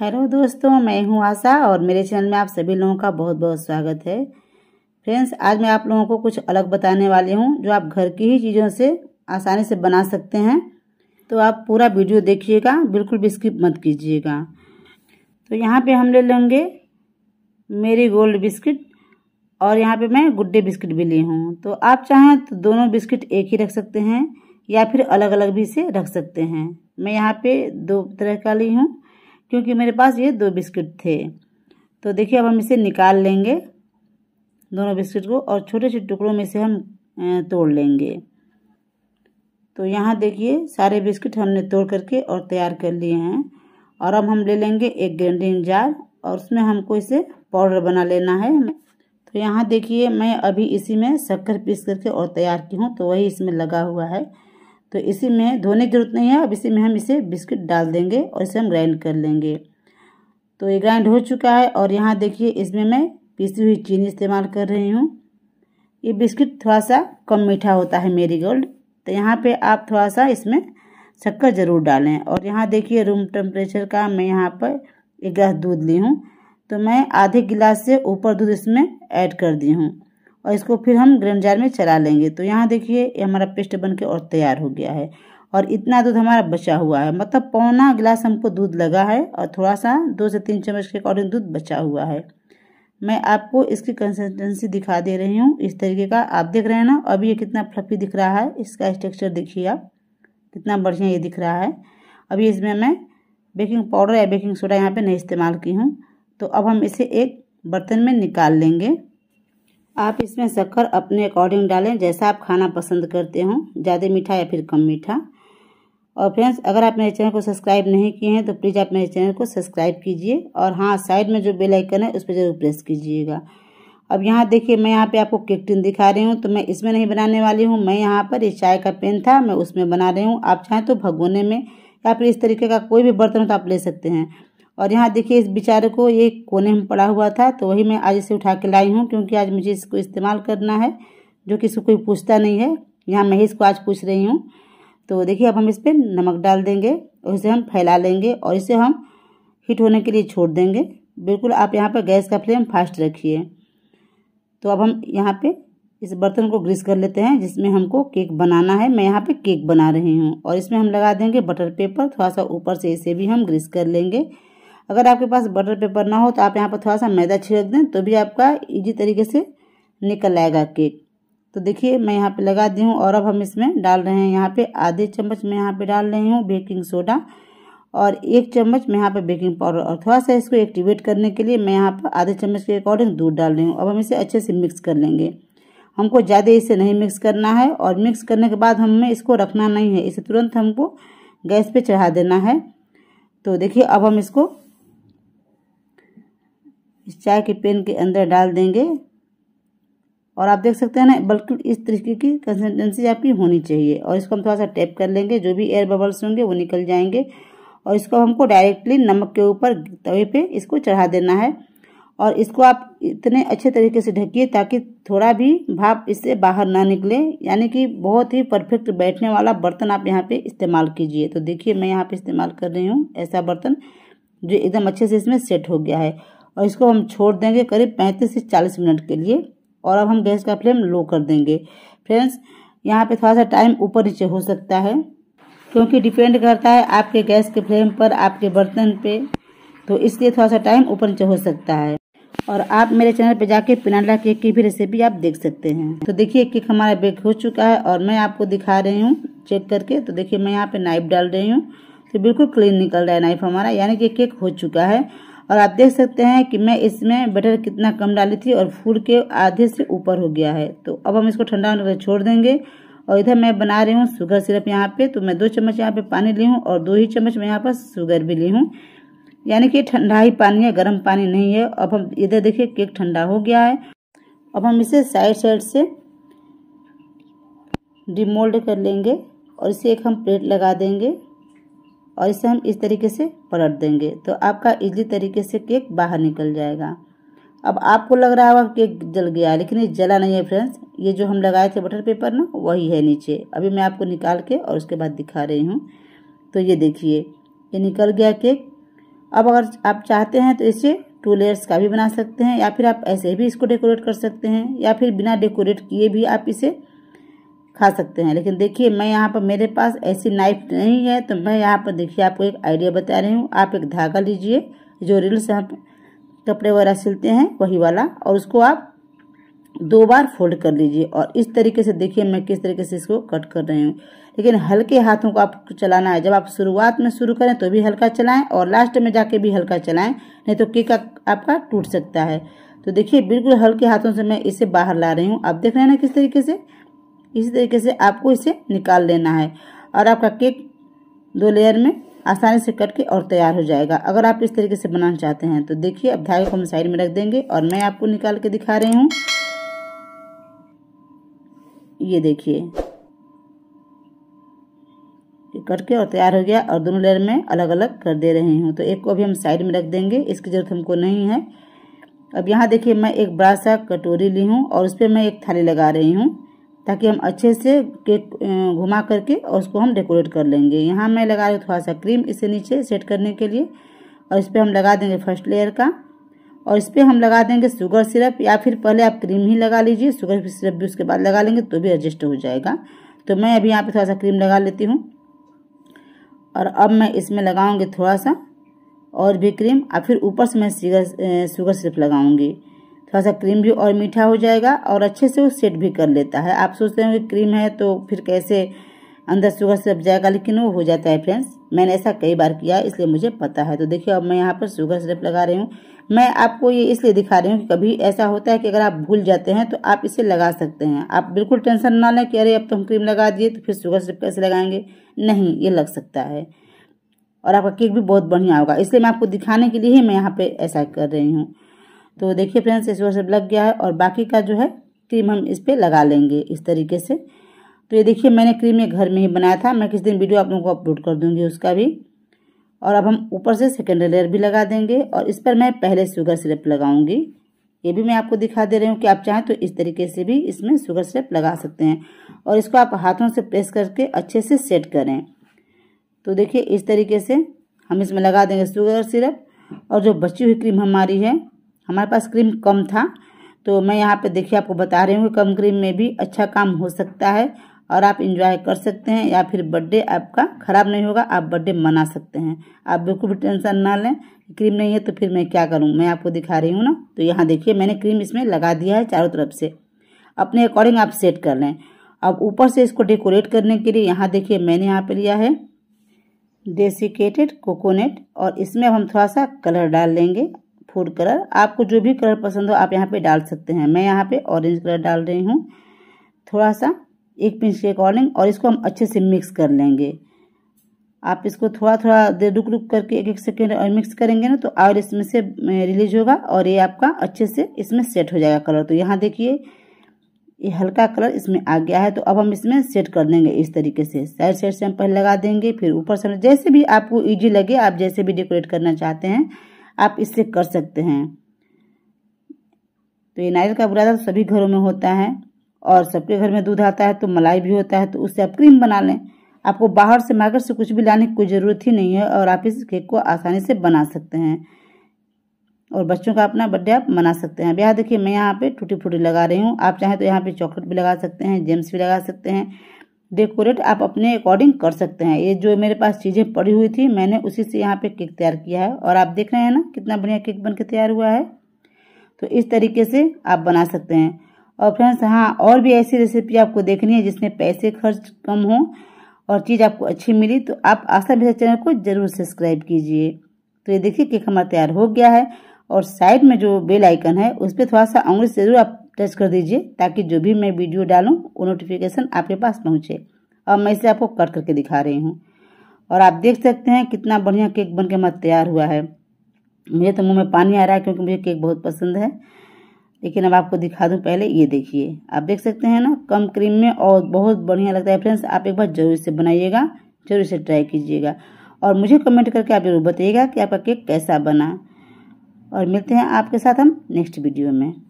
hello दोस्तों मैं हूं आशा और मेरे चैनल में आप सभी लोगों का बहुत बहुत स्वागत है फ्रेंड्स आज मैं आप लोगों को कुछ अलग बताने वाली हूं जो आप घर की ही चीज़ों से आसानी से बना सकते हैं तो आप पूरा वीडियो देखिएगा बिल्कुल भी स्किप मत कीजिएगा तो यहाँ पे हम ले लेंगे मेरी गोल्ड बिस्किट और यहाँ पर मैं गुड्डे बिस्किट भी ली हूँ तो आप चाहें तो दोनों बिस्किट एक ही रख सकते हैं या फिर अलग अलग भी इसे रख सकते हैं मैं यहाँ पर दो तरह का ली हूँ क्योंकि मेरे पास ये दो बिस्किट थे तो देखिए अब हम इसे निकाल लेंगे दोनों बिस्किट को और छोटे छोटे टुकड़ों में से हम तोड़ लेंगे तो यहाँ देखिए सारे बिस्किट हमने तोड़ करके और तैयार कर लिए हैं और अब हम ले लेंगे एक ग्रेंडिंग जार और उसमें हमको इसे पाउडर बना लेना है तो यहाँ देखिए मैं अभी इसी में शक्कर पीस करके और तैयार की हूँ तो वही इसमें लगा हुआ है तो इसी में धोने की ज़रूरत नहीं है अब इसी में हम इसे बिस्किट डाल देंगे और इसे हम ग्राइंड कर लेंगे तो ये ग्राइंड हो चुका है और यहाँ देखिए इसमें मैं पीसी हुई चीनी इस्तेमाल कर रही हूँ ये बिस्किट थोड़ा सा कम मीठा होता है मेरी गोल्ड तो यहाँ पे आप थोड़ा सा इसमें शक्कर ज़रूर डालें और यहाँ देखिए रूम टेम्परेचर का मैं यहाँ पर एक गिलास दूध ली हूँ तो मैं आधे गिलास से ऊपर दूध इसमें ऐड कर दी हूँ और इसको फिर हम ग्रैंड जार में चला लेंगे तो यहाँ देखिए ये हमारा पेस्ट बन के और तैयार हो गया है और इतना दूध हमारा बचा हुआ है मतलब पौना गिलास हमको दूध लगा है और थोड़ा सा दो से तीन चम्मच के अकॉर्डिंग दूध बचा हुआ है मैं आपको इसकी कंसिस्टेंसी दिखा दे रही हूँ इस तरीके का आप देख रहे हैं ना अभी ये कितना फ्लफी दिख रहा है इसका स्ट्रक्चर देखिए आप कितना बढ़िया ये दिख रहा है अभी इसमें मैं बेकिंग पाउडर या बेकिंग सोडा यहाँ पर नहीं इस्तेमाल की हूँ तो अब हम इसे एक बर्तन में निकाल लेंगे आप इसमें शक्कर अपने अकॉर्डिंग डालें जैसा आप खाना पसंद करते हो ज़्यादा मीठा या फिर कम मीठा और फ्रेंड्स अगर आप मेरे चैनल को सब्सक्राइब नहीं किए हैं तो प्लीज़ आप मेरे चैनल को सब्सक्राइब कीजिए और हाँ साइड में जो बेल आइकन है उस पर ज़रूर प्रेस कीजिएगा अब यहाँ देखिए मैं यहाँ पे आपको केकटिन दिखा रही हूँ तो मैं इसमें नहीं बनाने वाली हूँ मैं यहाँ पर ये चाय का पेन था मैं उसमें बना रही हूँ आप चाहें तो भगोने में या फिर इस तरीके का कोई भी बर्तन हो तो आप ले सकते हैं और यहाँ देखिए इस बेचारे को ये कोने में पड़ा हुआ था तो वही मैं आज इसे उठा के लाई हूँ क्योंकि आज मुझे इसको इस्तेमाल करना है जो कि इसको कोई पूछता नहीं है यहाँ मैं ही इसको आज पूछ रही हूँ तो देखिए अब हम इस पर नमक डाल देंगे और इसे हम फैला लेंगे और इसे हम हीट होने के लिए छोड़ देंगे बिल्कुल आप यहाँ पर गैस का फ्लेम फास्ट रखिए तो अब हम यहाँ पर इस बर्तन को ग्रीस कर लेते हैं जिसमें हमको केक बनाना है मैं यहाँ पर केक बना रही हूँ और इसमें हम लगा देंगे बटर पेपर थोड़ा सा ऊपर से इसे भी हम ग्रीस कर लेंगे अगर आपके पास बटर पेपर ना हो तो आप यहाँ पर थोड़ा सा मैदा छिड़क दें तो भी आपका इजी तरीके से निकल आएगा केक तो देखिए मैं यहाँ पे लगा दी हूँ और अब हम इसमें डाल रहे हैं यहाँ पे आधे चम्मच मैं यहाँ पे डाल रही हूँ बेकिंग सोडा और एक चम्मच मैं यहाँ पे बेकिंग पाउडर और थोड़ा सा इसको एक्टिवेट करने के लिए मैं यहाँ पर आधे चम्मच के अकॉर्डिंग दूध डाल रही हूँ अब हम इसे अच्छे से मिक्स कर लेंगे हमको ज़्यादा इसे नहीं मिक्स करना है और मिक्स करने के बाद हमें इसको रखना नहीं है इसे तुरंत हमको गैस पर चढ़ा देना है तो देखिए अब हम इसको इस चाय के पेन के अंदर डाल देंगे और आप देख सकते हैं ना बिल्कुल इस तरीके की कंसिस्टेंसी आपकी होनी चाहिए और इसको हम थोड़ा सा टैप कर लेंगे जो भी एयर बबल्स होंगे वो निकल जाएंगे और इसको हमको डायरेक्टली नमक के ऊपर तवे पे इसको चढ़ा देना है और इसको आप इतने अच्छे तरीके से ढकिए ताकि थोड़ा भी भाप इससे बाहर ना निकले यानी कि बहुत ही परफेक्ट बैठने वाला बर्तन आप यहाँ पे इस्तेमाल कीजिए तो देखिए मैं यहाँ पे इस्तेमाल कर रही हूँ ऐसा बर्तन जो एकदम अच्छे से इसमें सेट हो गया है और इसको हम छोड़ देंगे करीब पैंतीस से चालीस मिनट के लिए और अब हम गैस का फ्लेम लो कर देंगे फ्रेंड्स यहाँ पे थोड़ा सा टाइम ऊपर नीचे हो सकता है क्योंकि डिपेंड करता है आपके गैस के फ्लेम पर आपके बर्तन पे तो इसलिए थोड़ा सा टाइम ऊपर नीचे हो सकता है और आप मेरे चैनल पे जाके पिनाला केक की भी रेसिपी आप देख सकते हैं तो देखिए केक हमारा बेक हो चुका है और मैं आपको दिखा रही हूँ चेक करके तो देखिए मैं यहाँ पे नाइफ डाल रही हूँ तो बिल्कुल क्लीन निकल रहा है नाइफ हमारा यानी कि केक हो चुका है और आप देख सकते हैं कि मैं इसमें बटर कितना कम डाली थी और फूल के आधे से ऊपर हो गया है तो अब हम इसको ठंडा होने पर छोड़ देंगे और इधर मैं बना रही हूँ शुगर सिरप यहाँ पे तो मैं दो चम्मच यहाँ पे पानी ली हूँ और दो ही चम्मच मैं यहाँ पर शुगर भी ली हूँ यानी कि ठंडा ही पानी है गर्म पानी नहीं है अब हम इधर देखिए केक ठंडा हो गया है अब हम इसे साइड साइड से डिमोल्ड कर लेंगे और इसे एक हम प्लेट लगा देंगे और इसे हम इस तरीके से पलट देंगे तो आपका इजली तरीके से केक बाहर निकल जाएगा अब आपको लग रहा होगा केक जल गया लेकिन ये जला नहीं है फ्रेंड्स ये जो हम लगाए थे बटर पेपर ना वही है नीचे अभी मैं आपको निकाल के और उसके बाद दिखा रही हूँ तो ये देखिए ये निकल गया केक अब अगर आप चाहते हैं तो इसे टू लेयर्स का भी बना सकते हैं या फिर आप ऐसे भी इसको डेकोरेट कर सकते हैं या फिर बिना डेकोरेट किए भी आप इसे खा सकते हैं लेकिन देखिए मैं यहाँ पर मेरे पास ऐसी नाइफ नहीं है तो मैं यहाँ पर देखिए आपको एक आइडिया बता रही हूँ आप एक धागा लीजिए जो से हम कपड़े वगैरह सिलते हैं वही वाला और उसको आप दो बार फोल्ड कर लीजिए और इस तरीके से देखिए मैं किस तरीके से इसको कट कर रही हूँ लेकिन हल्के हाथों को आपको चलाना है जब आप शुरुआत में शुरू करें तो भी हल्का चलाएं और लास्ट में जाके भी हल्का चलाएं नहीं तो केक आपका टूट सकता है तो देखिए बिल्कुल हल्के हाथों से मैं इसे बाहर ला रही हूँ आप देख रहे हैं ना किस तरीके से इसी तरीके से आपको इसे निकाल लेना है और आपका केक दो लेयर में आसानी से कट के और तैयार हो जाएगा अगर आप इस तरीके से बनाना चाहते हैं तो देखिए अब धागे को हम साइड में रख देंगे और मैं आपको निकाल के दिखा रही हूँ ये देखिए कट के और तैयार हो गया और दोनों लेयर में अलग अलग कर दे रही हूँ तो एक को अभी हम साइड में रख देंगे इसकी ज़रूरत हमको नहीं है अब यहाँ देखिए मैं एक बड़ा सा कटोरी ली हूँ और उस पर मैं एक थाली लगा रही हूँ ताकि हम अच्छे से केक घुमा करके और उसको हम डेकोरेट कर लेंगे यहाँ मैं लगा रही थोड़ा सा क्रीम इसे नीचे सेट करने के लिए और इस पर हम लगा देंगे फर्स्ट लेयर का और इस पर हम लगा देंगे शुगर सिरप या फिर पहले आप क्रीम ही लगा लीजिए शुगर सिरप भी उसके बाद लगा लेंगे तो भी एडजस्ट हो जाएगा तो मैं अभी यहाँ पे थोड़ा सा क्रीम लगा लेती हूँ और अब मैं इसमें लगाऊँगी थोड़ा सा और भी क्रीम और फिर ऊपर से मैं शुगर सिरप लगाऊँगी थोड़ा सा क्रीम भी और मीठा हो जाएगा और अच्छे से वो सेट भी कर लेता है आप सोचते होंगे कि क्रीम है तो फिर कैसे अंदर शुगर सब जाएगा लेकिन वो हो जाता है फ्रेंड्स मैंने ऐसा कई बार किया इसलिए मुझे पता है तो देखिए अब मैं यहाँ पर शुगर सिरप लगा रही हूँ मैं आपको ये इसलिए दिखा रही हूँ कि कभी ऐसा होता है कि अगर आप भूल जाते हैं तो आप इसे लगा सकते हैं आप बिल्कुल टेंशन ना लें कि अरे अब तो हम क्रीम लगा दिए तो फिर शुगर सिरप कैसे लगाएंगे नहीं ये लग सकता है और आपका केक भी बहुत बढ़िया होगा इसलिए मैं आपको दिखाने के लिए ही मैं यहाँ पर ऐसा कर रही हूँ तो देखिए फ्रेंड्स इस वर्ष लग गया है और बाकी का जो है क्रीम हम इस पर लगा लेंगे इस तरीके से तो ये देखिए मैंने क्रीम ये घर में ही बनाया था मैं किस दिन वीडियो आप लोगों को अपलोड कर दूंगी उसका भी और अब हम ऊपर से सेकेंडरी लेयर भी लगा देंगे और इस पर मैं पहले शुगर सिरप लगाऊंगी ये भी मैं आपको दिखा दे रही हूँ कि आप चाहें तो इस तरीके से भी इसमें शुगर सिरप लगा सकते हैं और इसको आप हाथों से प्रेस करके अच्छे से सेट करें तो देखिए इस तरीके से हम इसमें लगा देंगे शुगर सिरप और जो बची हुई क्रीम हमारी है हमारे पास क्रीम कम था तो मैं यहाँ पे देखिए आपको बता रही हूँ कम क्रीम में भी अच्छा काम हो सकता है और आप इंजॉय कर सकते हैं या फिर बर्थडे आपका ख़राब नहीं होगा आप बर्थडे मना सकते हैं आप बिल्कुल भी टेंशन ना लें क्रीम नहीं है तो फिर मैं क्या करूँ मैं आपको दिखा रही हूँ ना तो यहाँ देखिए मैंने क्रीम इसमें लगा दिया है चारों तरफ से अपने अकॉर्डिंग आप सेट कर लें अब ऊपर से इसको डेकोरेट करने के लिए यहाँ देखिए मैंने यहाँ पर लिया है डेसिकेटेड कोकोनट और इसमें अब हम थोड़ा सा कलर डाल लेंगे फूड कलर आपको जो भी कलर पसंद हो आप यहाँ पे डाल सकते हैं मैं यहाँ पे ऑरेंज कलर डाल रही हूँ थोड़ा सा एक पिंच के अकॉर्डिंग और इसको हम अच्छे से मिक्स कर लेंगे आप इसको थोड़ा थोड़ा देर रुक रुक करके एक एक सेकेंड और मिक्स करेंगे ना तो और इसमें से रिलीज होगा और ये आपका अच्छे से इसमें सेट हो जाएगा कलर तो यहाँ देखिए ये हल्का कलर इसमें आ गया है तो अब हम इसमें सेट कर देंगे इस तरीके से साइड साइड से हम पहले लगा देंगे फिर ऊपर से जैसे भी आपको ईजी लगे आप जैसे भी डेकोरेट करना चाहते हैं आप इससे कर सकते हैं तो ये नारियल का बुरादा सभी घरों में होता है और सबके घर में दूध आता है तो मलाई भी होता है तो उससे आप क्रीम बना लें आपको बाहर से मार्केट से कुछ भी लाने की कोई ज़रूरत ही नहीं है और आप इस केक को आसानी से बना सकते हैं और बच्चों का अपना बर्थडे आप मना सकते हैं अब यहाँ देखिए मैं यहाँ पे टूटी फूटी लगा रही हूँ आप चाहें तो यहाँ पे चॉकलेट भी लगा सकते हैं जेम्स भी लगा सकते हैं डेकोरेट आप अपने अकॉर्डिंग कर सकते हैं ये जो मेरे पास चीज़ें पड़ी हुई थी मैंने उसी से यहाँ पे केक तैयार किया है और आप देख रहे हैं ना कितना बढ़िया केक बन के तैयार हुआ है तो इस तरीके से आप बना सकते हैं और फ्रेंड्स हाँ और भी ऐसी रेसिपी आपको देखनी है जिसमें पैसे खर्च कम हो और चीज़ आपको अच्छी मिली तो आप आशा भेजा चैनल को जरूर सब्सक्राइब कीजिए तो ये देखिए केक हमारा तैयार हो गया है और साइड में जो बेल आइकन है उस पर थोड़ा सा उंगली से जरूर आप प्रेस कर दीजिए ताकि जो भी मैं वीडियो डालूँ वो नोटिफिकेशन आपके पास पहुँचे अब मैं इसे आपको कट करके दिखा रही हूँ और आप देख सकते हैं कितना बढ़िया केक बन के मत तैयार हुआ है मुझे तो मुंह में पानी आ रहा है क्योंकि मुझे केक बहुत पसंद है लेकिन अब आपको दिखा दूं पहले ये देखिए आप देख सकते हैं ना कम क्रीम में और बहुत बढ़िया लगता है फ्रेंड्स आप एक बार जरूर से बनाइएगा जरूर से ट्राई कीजिएगा और मुझे कमेंट करके आप जरूर बताइएगा कि आपका केक कैसा बना और मिलते हैं आपके साथ हम नेक्स्ट वीडियो में